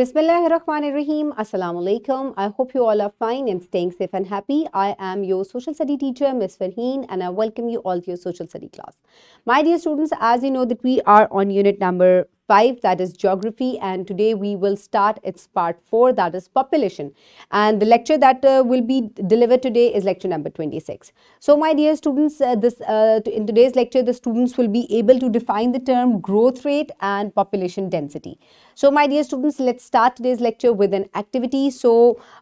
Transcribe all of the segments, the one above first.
Bismillahirrahmanirrahim. Assalamu alaikum. I hope you all are fine and staying safe and happy. I am your social study teacher, Ms. Farheen, and I welcome you all to your social study class. My dear students, as you know that we are on unit number 5 that is geography and today we will start its part 4 that is population and the lecture that uh, will be delivered today is lecture number 26. So my dear students uh, this uh, in today's lecture the students will be able to define the term growth rate and population density. So my dear students let's start today's lecture with an activity. So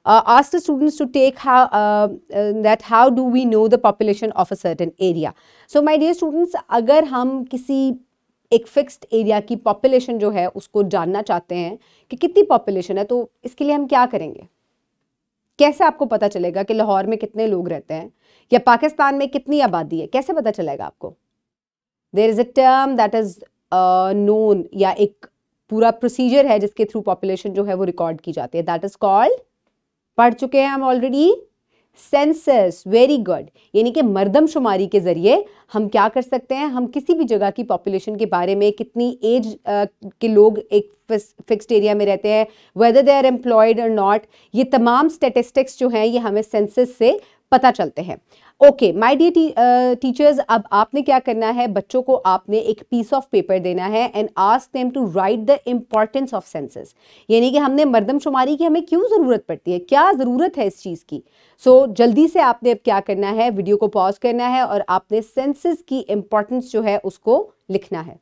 uh, ask the students to take how uh, uh, that how do we know the population of a certain area. So my dear students agar हम kisi एक fixed area की population जो है उसको जानना चाहते हैं कि कितनी पॉपुलेशन है तो इसके लिए हम क्या करेंगे कैसे आपको पता चलेगा कि लाहौर में कितने लोग रहते हैं या पाकिस्तान में कितनी आबादी है कैसे पता चलेगा आपको there is a term that is known या एक पूरा प्रोसीजर है जिसके थ्रू पॉपुलेशन जो है वो रिकॉर्ड की जाती है दैट इज़ कॉल्ड पढ़ चुके हैं हम ऑलरेडी सेंसस वेरी गुड यानी कि मरदमशुमारी के ज़रिए हम क्या कर सकते हैं हम किसी भी जगह की पॉपुलेशन के बारे में कितनी एज के लोग एक फिक्स्ड एरिया में रहते हैं वेदर दे आर एम्प्लॉयड और नॉट ये तमाम स्टेटिस्टिक्स जो हैं ये हमें सेंसस से पता चलते हैं ओके माय डियर टीचर्स अब आपने क्या करना है बच्चों को आपने एक पीस ऑफ पेपर देना है and ask them to write the importance of census यानी कि हमने मर्दमशुमारी की हमें क्यों ज़रूरत पड़ती है क्या ज़रूरत है इस चीज़ की सो so, जल्दी से आपने अब क्या करना है वीडियो को पॉज करना है और आपने सेंसेस की इम्पॉर्टेंस जो है उसको लिखना है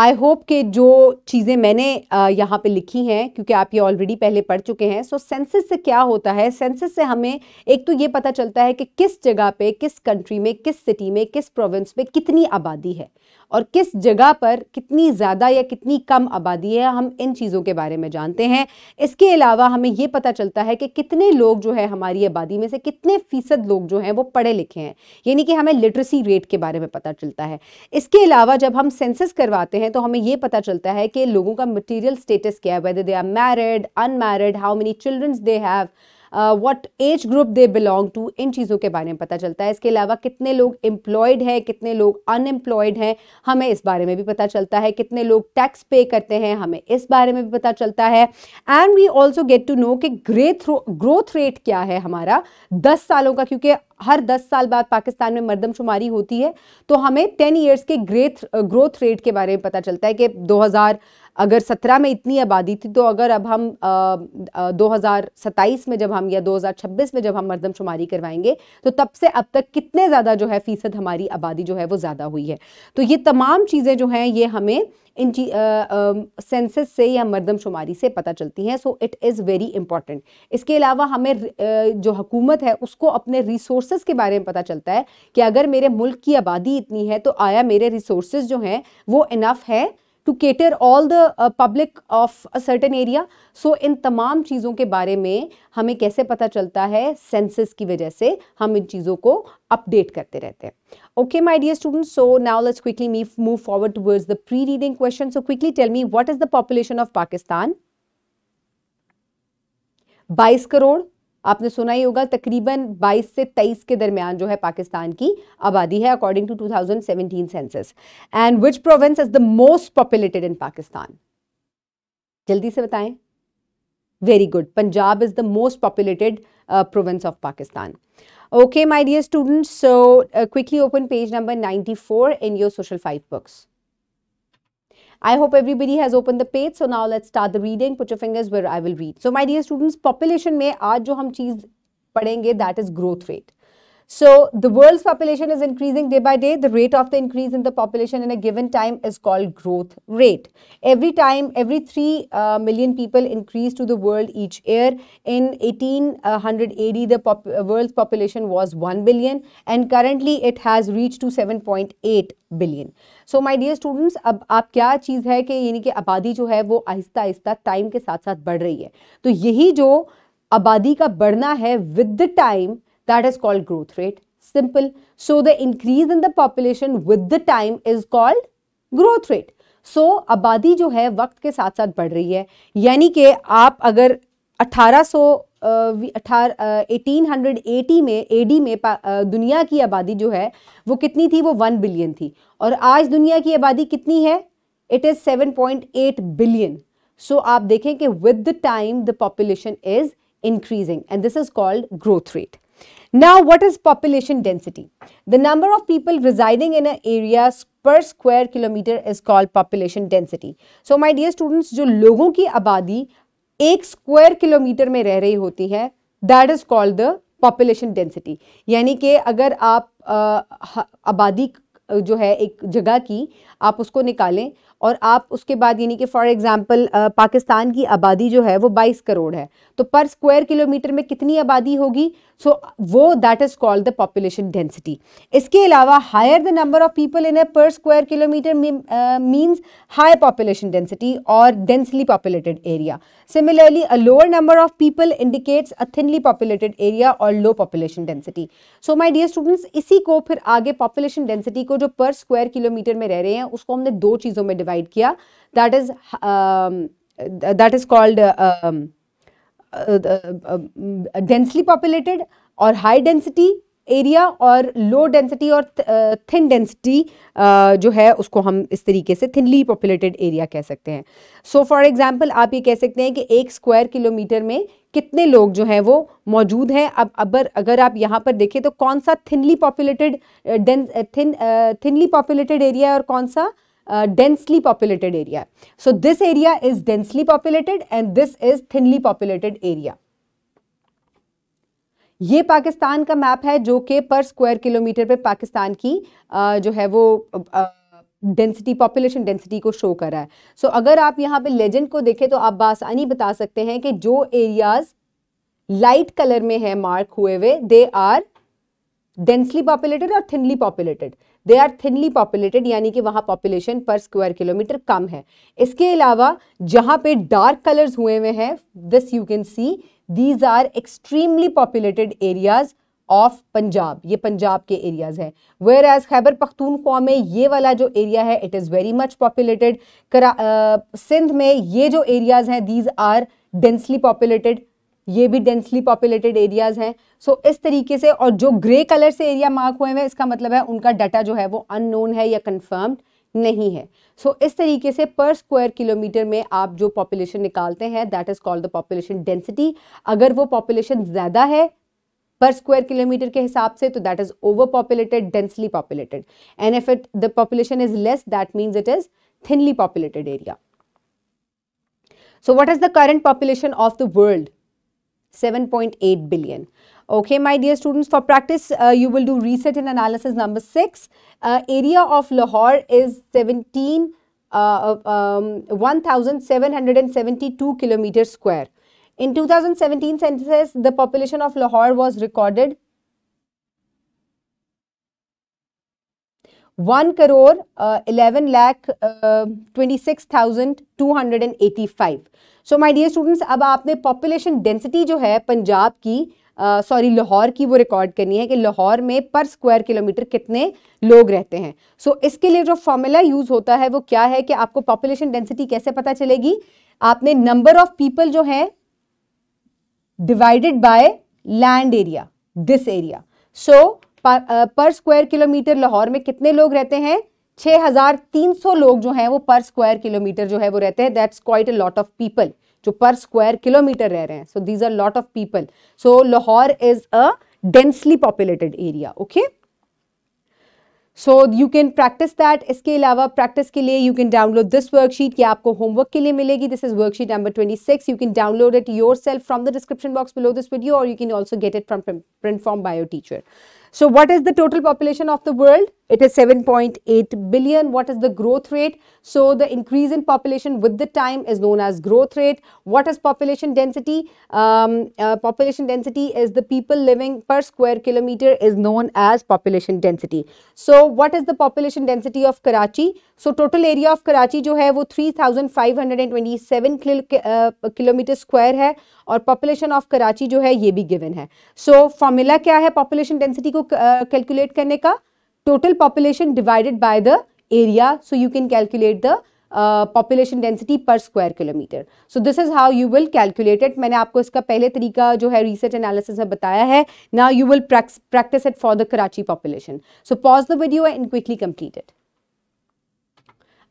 आई होप कि जो चीज़ें मैंने यहाँ पे लिखी हैं क्योंकि आप ये ऑलरेडी पहले पढ़ चुके हैं सो so, सेंसिस से क्या होता है सेंसिस से हमें एक तो ये पता चलता है कि किस जगह पे किस कंट्री में किस सिटी में किस प्रोविंस में कितनी आबादी है और किस जगह पर कितनी ज़्यादा या कितनी कम आबादी है हम इन चीज़ों के बारे में जानते हैं इसके अलावा हमें ये पता चलता है कि कितने लोग जो है हमारी आबादी में से कितने फ़ीसद लोग जो हैं वो पढ़े लिखे हैं यानी कि हमें लिटरेसी रेट के बारे में पता चलता है इसके अलावा जब हम सेंसस करवाते हैं हैं तो हमें ये पता चलता है कि लोगों का मटेरियल स्टेटस क्या है whether they are married unmarried how many childrens they have what age group they belong to इन चीज़ों के बारे में पता चलता है इसके अलावा कितने लोग एम्प्लॉयड हैं कितने लोग अनएम्प्लॉयड हैं हमें इस बारे में भी पता चलता है कितने लोग टैक्स पे करते हैं हमें इस बारे में भी पता चलता है and we also get to know कि ग्रेथ ग्रोथ रेट क्या है हमारा दस सालों का क्योंकि हर दस साल बाद पाकिस्तान में मरदमशुमारी होती है तो हमें टेन ईयर्स के ग्रेथ ग्रोथ रेट के बारे में पता चलता है कि 2000 अगर 17 में इतनी आबादी थी तो अगर अब हम दो हज़ार में जब हम या 2026 में जब हम मरदमशुमारी करवाएंगे तो तब से अब तक कितने ज़्यादा जो है फ़ीसद हमारी आबादी जो है वो ज़्यादा हुई है तो ये तमाम चीज़ें जो हैं ये हमें इन जी सेंसेस से या मरदमशुमारी से पता चलती हैं so it is very important इसके अलावा हमें जो हकूमत है उसको अपने रिसोर्स के बारे में पता चलता है कि अगर मेरे मुल्क की आबादी इतनी है तो आया मेरे रिसोर्स जो हैं वो इनफ है to cater all the public of a certain area so इन तमाम चीज़ों के बारे में हमें कैसे पता चलता है सेंसिस की वजह से हम इन चीज़ों को अपडेट करते रहते हैं okay my dear students so now let's quickly me move forward towards the pre reading question so quickly tell me what is the population of Pakistan बाईस करोड़ आपने सुना ही होगा तकरीबन 22 से 23 के दरमियान जो है पाकिस्तान की आबादी है according to 2017 census and which province is the most populated in Pakistan जल्दी से बताएं very good Punjab is the most populated province of Pakistan okay my dear students so quickly open page number number 94 your social five books I hope everybody has opened the page. So now let's start the reading. Put your fingers where I will read. So my dear students, population may आज जो हम चीज़ पढ़ेंगे that is growth rate. So the world's population is increasing day by day. The rate of the increase in the population in a given time is called growth rate. Every time, every three uh, million people increase to the world each year. In 1800 uh, AD, the pop uh, world's population was 1 billion and currently it has reached to 7.8 billion. So, my dear students, ab, अब kya क्या hai है yani यानी abadi jo hai, wo वो आहिस्ता time ke saath saath bad rahi hai. To तो jo abadi ka का hai with with that is called growth rate. Simple. So the increase in the population with the time is called growth rate. So so, आबादी जो है वक्त के साथ साथ बढ़ रही है यानी कि आप अगर 1800 हंड्रेड एटीन में एडी में दुनिया की आबादी जो है वो कितनी थी वो वन बिलियन थी और आज दुनिया की आबादी कितनी है it is seven point eight billion so आप देखें कि with the time the population is increasing and this is called growth rate Now, what is population density? The number of people residing in an area per square kilometer is called population density. So, my dear students, जो लोगों की आबादी एक square kilometer में रह रही होती है that is called the population density यानी कि अगर आप आबादी जो है एक जगह की आप उसको निकालें और आप उसके बाद यानी कि फॉर एग्ज़ाम्पल पाकिस्तान की आबादी जो है वो 22 करोड़ है तो पर स्क्वायर किलोमीटर में कितनी आबादी होगी सो so, वो that is called the population density इसके अलावा higher the number of people in a per square kilometre means high population density और densely populated area similarly a lower number of people indicates a thinly populated area और low population density so my dear students इसी को फिर आगे population density को जो per square kilometre में रह रहे हैं उसको हमने दो चीज़ों में डिवाइड किया that is that is called densely populated और हाई डेंसिटी एरिया और लो डेंसिटी और थिन uh, डेंसिटी uh, जो है उसको हम इस तरीके से थिनली पॉपुलेटेड एरिया कह सकते हैं सो फॉर एग्जांपल आप ये कह सकते हैं कि एक स्क्वायर किलोमीटर में कितने लोग जो हैं वो मौजूद हैं अब अबर अगर आप यहाँ पर देखें तो कौन सा thinly populated thin thinly populated area है और कौन सा uh, Uh, densely populated area. So this area is densely populated and this is thinly populated area. ये पाकिस्तान का मैप है जो कि पर स्क्वायर किलोमीटर पे पाकिस्तान की uh, जो है वो डेंसिटी पॉपुलेशन डेंसिटी को शो कर रहा है सो so, अगर आप यहाँ पे लेजेंड को देखें तो आप बासानी बता सकते हैं कि जो एरियाज लाइट कलर में है मार्क हुए हुए दे आर डेंसली पॉपुलेटेड और thinly populated they are thinly populated यानी कि वहाँ पॉपुलेशन पर स्क्वायर किलोमीटर कम है इसके अलावा जहाँ पे डार्क कलर्स हुए हुए हैं this you can see these are extremely populated areas of Punjab ये पंजाब के एरियाज हैं वेयर एज खैबर पख्तूनख्वा में ये वाला जो एरिया है it is very much populated Sindh में ये जो एरियाज हैं दीज आर डेंसली पॉपुलेटेड ये भी डेंसली पॉपुलेटेड एरियाज़ हैं सो इस तरीके से और जो ग्रे कलर से एरिया मार्क हुए हैं इसका मतलब है उनका डाटा जो है वो अननोन है या कन्फर्म्ड नहीं है सो so, इस तरीके से पर स्क्वायर किलोमीटर में आप जो पॉपुलेशन निकालते हैं that is called the population density अगर वो पॉपुलेशन ज़्यादा है पर स्क्वायर किलोमीटर के हिसाब से तो that is over populated densely populated and if it the population is less that means it is thinly populated area so what is the current population of the world 7.8 billion. Okay, my dear students, for practice, uh, you will do research and analysis number 6. Uh, area of Lahore is 17, uh, uh um, 1,772 kilometers square. In 2017 census, the population of Lahore was recorded one crore eleven lakh twenty six thousand two hundred and eighty five so my dear students अब आपने population density जो है पंजाब की sorry uh, Lahore की वो record करनी है कि लाहौर में पर स्क्वायर किलोमीटर कितने लोग रहते हैं सो so, इसके लिए जो फॉर्मूला यूज़ होता है वो क्या है कि आपको पॉपुलेशन डेंसिटी कैसे पता चलेगी आपने नंबर ऑफ पीपल जो है divided by land area this area so per square kilometre Lahore में कितने लोग रहते हैं 6,300 लोग जो हैं वो पर स्क्वायर किलोमीटर जो है वो रहते हैं that's quite a lot of people जो पर स्क्वायर किलोमीटर रह रहे हैं so these are lot of people so Lahore is a densely populated area okay so you can practice that इसके अलावा प्रैक्टिस के लिए you can download this worksheet ये आपको होमवर्क के लिए मिलेगी this is worksheet number twenty six you can download it yourself from the description box below this video और you can also get it from print from bio teacher So, what is the total population of the world? It is 7.8 billion. What is the growth rate? So the increase in population with the time is known as growth rate. What is population density? Um, uh, population density is the people living per square kilometer is known as population density. So what is the population density of Karachi? So total area of Karachi जो है 3527 uh, kilometer square, है population of Karachi, Karachi जो given. भी so, formula क्या population density density को calculate uh, calculate total population divided by the area. So, you can calculate the uh, population density per square kilometer. So, this is how you will calculate it. मैंने आपको इसका पहले तरीका जो है research analysis में बताया है. Now, you will practice it for the Karachi population. So, pause the video and quickly complete it.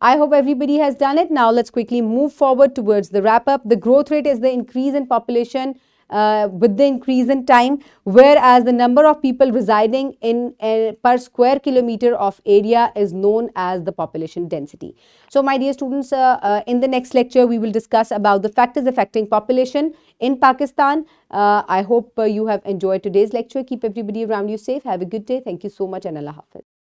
I hope everybody has done it. Now, let's quickly move forward towards the wrap up. The growth rate is the increase in population uh, with the increase in time, whereas the number of people residing in uh, per square kilometer of area is known as the population density. So, my dear students, uh, uh in the next lecture, we will discuss about the factors affecting population in Pakistan. Uh, I hope you have enjoyed today's lecture. Keep everybody around you safe. Have a good day. Thank you so much and Allah Hafiz.